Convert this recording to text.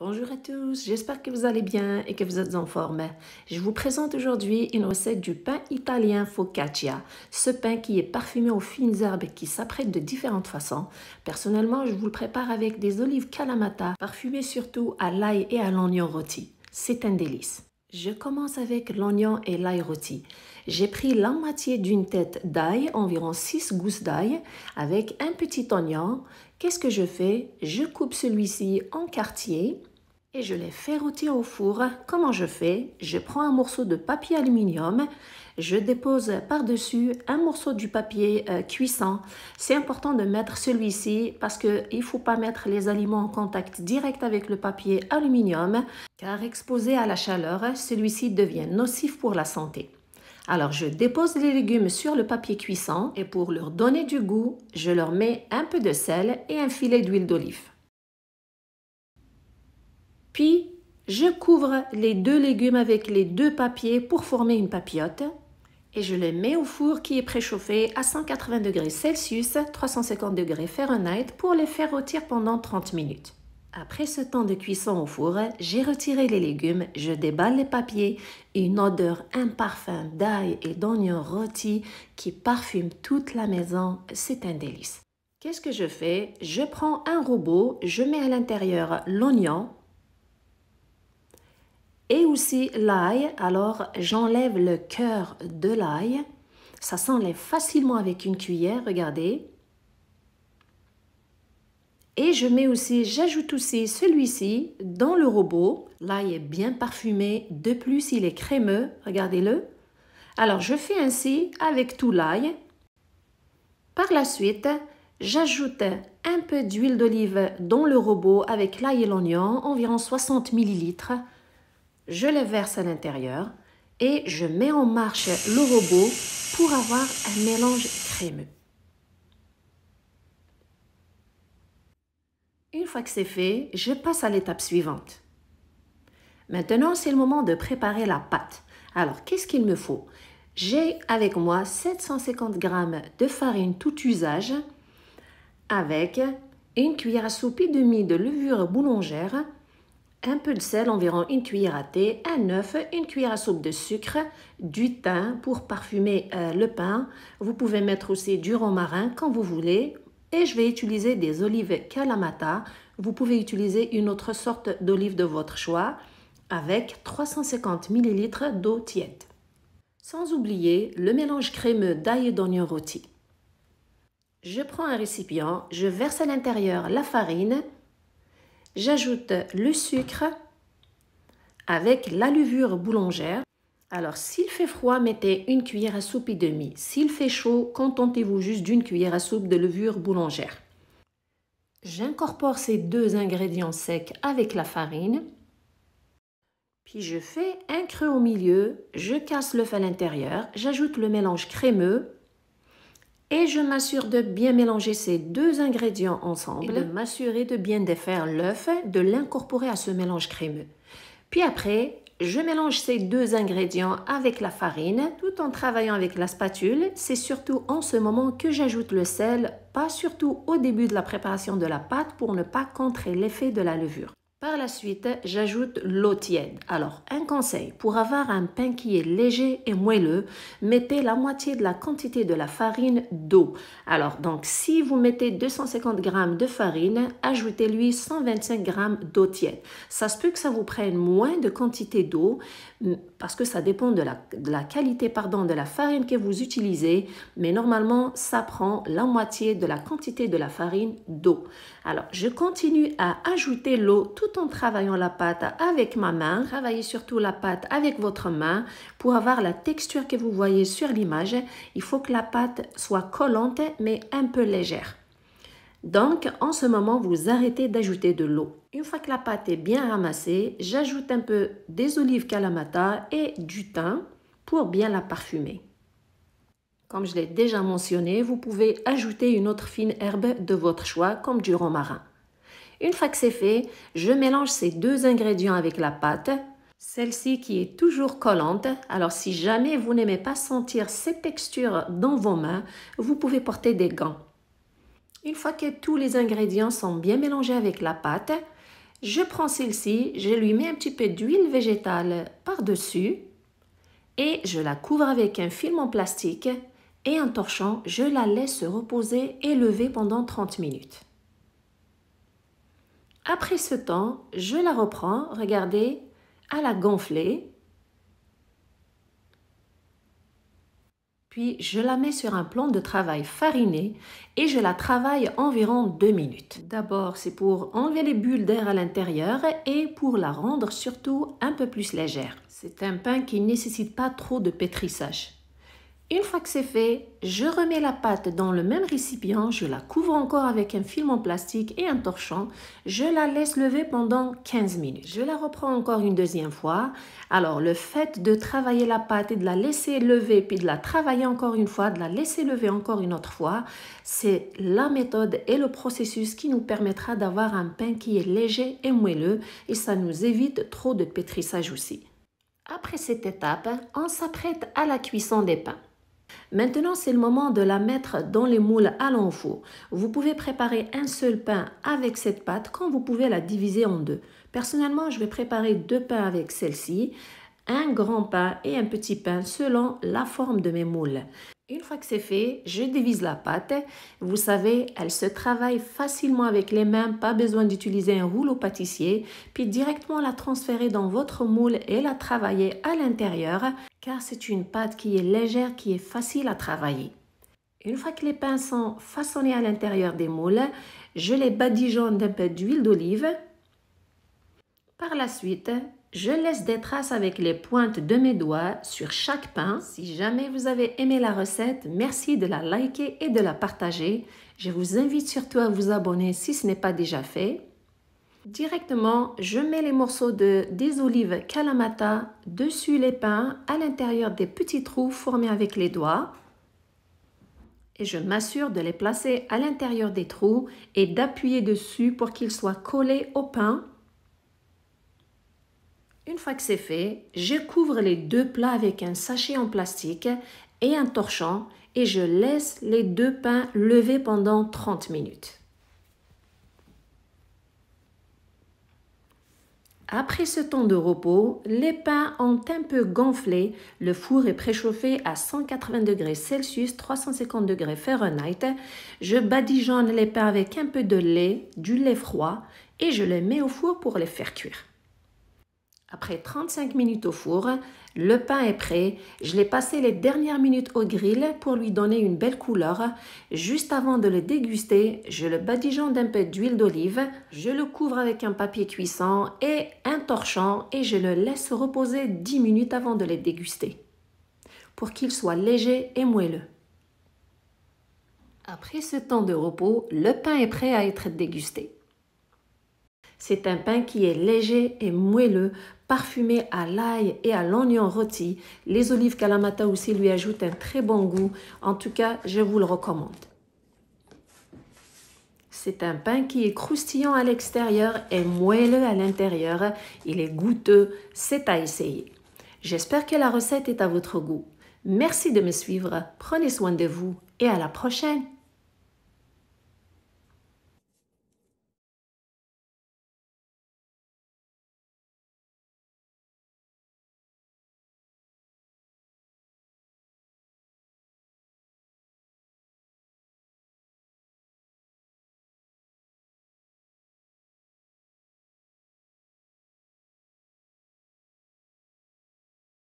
Bonjour à tous, j'espère que vous allez bien et que vous êtes en forme. Je vous présente aujourd'hui une recette du pain italien focaccia. Ce pain qui est parfumé aux fines herbes et qui s'apprête de différentes façons. Personnellement, je vous le prépare avec des olives calamata parfumées surtout à l'ail et à l'oignon rôti. C'est un délice. Je commence avec l'oignon et l'ail rôti. J'ai pris la moitié d'une tête d'ail, environ 6 gousses d'ail, avec un petit oignon. Qu'est-ce que je fais Je coupe celui-ci en quartier et je les fais rôtir au four. Comment je fais Je prends un morceau de papier aluminium, je dépose par-dessus un morceau du papier euh, cuisson. C'est important de mettre celui-ci parce qu'il ne faut pas mettre les aliments en contact direct avec le papier aluminium car exposé à la chaleur, celui-ci devient nocif pour la santé. Alors je dépose les légumes sur le papier cuisson et pour leur donner du goût, je leur mets un peu de sel et un filet d'huile d'olive. Puis, je couvre les deux légumes avec les deux papiers pour former une papillote et je les mets au four qui est préchauffé à 180 degrés Celsius, 350 degrés Fahrenheit pour les faire rôtir pendant 30 minutes. Après ce temps de cuisson au four, j'ai retiré les légumes, je déballe les papiers et une odeur un parfum d'ail et d'oignon rôti qui parfume toute la maison, c'est un délice. Qu'est-ce que je fais Je prends un robot, je mets à l'intérieur l'oignon, et aussi l'ail. Alors j'enlève le cœur de l'ail. Ça s'enlève facilement avec une cuillère, regardez. Et je mets aussi, j'ajoute aussi celui-ci dans le robot. L'ail est bien parfumé, de plus il est crémeux, regardez-le. Alors je fais ainsi avec tout l'ail. Par la suite, j'ajoute un peu d'huile d'olive dans le robot avec l'ail et l'oignon, environ 60 ml je les verse à l'intérieur et je mets en marche le robot pour avoir un mélange crémeux. Une fois que c'est fait, je passe à l'étape suivante. Maintenant, c'est le moment de préparer la pâte. Alors, qu'est-ce qu'il me faut J'ai avec moi 750 g de farine tout usage avec une cuillère à soupe et demie de levure boulangère un peu de sel, environ une cuillère à thé, un œuf, une cuillère à soupe de sucre, du thym pour parfumer euh, le pain. Vous pouvez mettre aussi du romarin quand vous voulez. Et je vais utiliser des olives Kalamata. Vous pouvez utiliser une autre sorte d'olive de votre choix avec 350 ml d'eau tiède. Sans oublier le mélange crémeux d'ail et d'oignon rôti. Je prends un récipient, je verse à l'intérieur la farine J'ajoute le sucre avec la levure boulangère. Alors, s'il fait froid, mettez une cuillère à soupe et demie. S'il fait chaud, contentez-vous juste d'une cuillère à soupe de levure boulangère. J'incorpore ces deux ingrédients secs avec la farine. Puis je fais un creux au milieu, je casse l'œuf à l'intérieur, j'ajoute le mélange crémeux et je m'assure de bien mélanger ces deux ingrédients ensemble de m'assurer de bien défaire l'œuf, de l'incorporer à ce mélange crémeux. Puis après, je mélange ces deux ingrédients avec la farine tout en travaillant avec la spatule. C'est surtout en ce moment que j'ajoute le sel, pas surtout au début de la préparation de la pâte pour ne pas contrer l'effet de la levure. Par la suite, j'ajoute l'eau tiède. Alors, un conseil, pour avoir un pain qui est léger et moelleux, mettez la moitié de la quantité de la farine d'eau. Alors, donc, si vous mettez 250 g de farine, ajoutez-lui 125 g d'eau tiède. Ça se peut que ça vous prenne moins de quantité d'eau, mm, parce que ça dépend de la, de la, qualité pardon, de la farine que vous utilisez, mais normalement, ça prend la moitié de la quantité de la farine d'eau. Alors, je continue à ajouter l'eau tout en travaillant la pâte avec ma main. Travaillez surtout la pâte avec votre main pour avoir la texture que vous voyez sur l'image. Il faut que la pâte soit collante mais un peu légère. Donc, en ce moment, vous arrêtez d'ajouter de l'eau. Une fois que la pâte est bien ramassée, j'ajoute un peu des olives kalamata et du thym pour bien la parfumer. Comme je l'ai déjà mentionné, vous pouvez ajouter une autre fine herbe de votre choix, comme du romarin. Une fois que c'est fait, je mélange ces deux ingrédients avec la pâte, celle-ci qui est toujours collante. Alors si jamais vous n'aimez pas sentir cette texture dans vos mains, vous pouvez porter des gants. Une fois que tous les ingrédients sont bien mélangés avec la pâte, je prends celle-ci, je lui mets un petit peu d'huile végétale par-dessus et je la couvre avec un film en plastique et en torchant, je la laisse reposer et lever pendant 30 minutes. Après ce temps, je la reprends, regardez, à la gonfler. Puis je la mets sur un plan de travail fariné et je la travaille environ 2 minutes. D'abord, c'est pour enlever les bulles d'air à l'intérieur et pour la rendre surtout un peu plus légère. C'est un pain qui ne nécessite pas trop de pétrissage. Une fois que c'est fait, je remets la pâte dans le même récipient, je la couvre encore avec un film en plastique et un torchon. Je la laisse lever pendant 15 minutes. Je la reprends encore une deuxième fois. Alors le fait de travailler la pâte et de la laisser lever, puis de la travailler encore une fois, de la laisser lever encore une autre fois, c'est la méthode et le processus qui nous permettra d'avoir un pain qui est léger et moelleux et ça nous évite trop de pétrissage aussi. Après cette étape, on s'apprête à la cuisson des pains. Maintenant, c'est le moment de la mettre dans les moules à l'enfour. Vous pouvez préparer un seul pain avec cette pâte quand vous pouvez la diviser en deux. Personnellement, je vais préparer deux pains avec celle-ci, un grand pain et un petit pain selon la forme de mes moules. Une fois que c'est fait, je divise la pâte. Vous savez, elle se travaille facilement avec les mains, pas besoin d'utiliser un rouleau pâtissier, puis directement la transférer dans votre moule et la travailler à l'intérieur, car c'est une pâte qui est légère, qui est facile à travailler. Une fois que les pains sont façonnés à l'intérieur des moules, je les badigeonne d'un peu d'huile d'olive. Par la suite, je laisse des traces avec les pointes de mes doigts sur chaque pain. Si jamais vous avez aimé la recette, merci de la liker et de la partager. Je vous invite surtout à vous abonner si ce n'est pas déjà fait. Directement, je mets les morceaux de des olives kalamata dessus les pains à l'intérieur des petits trous formés avec les doigts. Et je m'assure de les placer à l'intérieur des trous et d'appuyer dessus pour qu'ils soient collés au pain une fois que c'est fait, je couvre les deux plats avec un sachet en plastique et un torchon et je laisse les deux pains lever pendant 30 minutes. Après ce temps de repos, les pains ont un peu gonflé. Le four est préchauffé à 180 degrés Celsius, 350 degrés Fahrenheit. Je badigeonne les pains avec un peu de lait, du lait froid, et je les mets au four pour les faire cuire. Après 35 minutes au four, le pain est prêt. Je l'ai passé les dernières minutes au grill pour lui donner une belle couleur. Juste avant de le déguster, je le badigeonne d'un peu d'huile d'olive. Je le couvre avec un papier cuisson et un torchon et je le laisse reposer 10 minutes avant de le déguster pour qu'il soit léger et moelleux. Après ce temps de repos, le pain est prêt à être dégusté. C'est un pain qui est léger et moelleux, parfumé à l'ail et à l'oignon rôti. Les olives Kalamata aussi lui ajoutent un très bon goût. En tout cas, je vous le recommande. C'est un pain qui est croustillant à l'extérieur et moelleux à l'intérieur. Il est goûteux, c'est à essayer. J'espère que la recette est à votre goût. Merci de me suivre, prenez soin de vous et à la prochaine